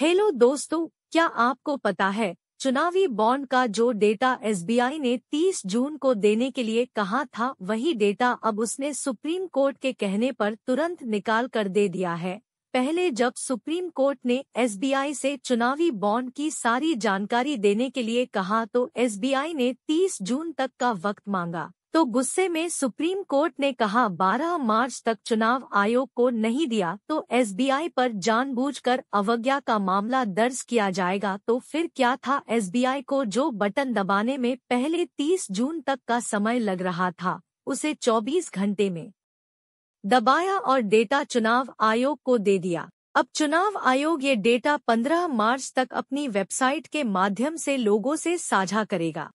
hello दोस्तों क्या आपको पता है चुनावी बॉन्ड का जो डेटा एसबीआई ने 30 जून को देने के लिए कहा था वही डेटा अब उसने सुप्रीम कोर्ट के कहने पर तुरंत निकाल कर दे दिया है पहले जब सुप्रीम कोर्ट ने एसबीआई से चुनावी बॉन्ड की सारी जानकारी देने के लिए कहा तो एसबीआई ने 30 जून तक का वक्त मांगा तो गुस्से में सुप्रीम कोर्ट ने कहा 12 मार्च तक चुनाव आयोग को नहीं दिया तो एसबीआई पर जानबूझकर अवज्ञा का मामला दर्ज किया जाएगा तो फिर क्या था एसबीआई को जो बटन दबाने में पहले 30 जून तक का समय लग रहा था उसे 24 घंटे में दबाया और डेटा चुनाव आयोग को दे दिया अब चुनाव आयोग ये डेटा 15 मार्च तक अपनी वेबसाइट के माध्यम से लोगों से साझा करेगा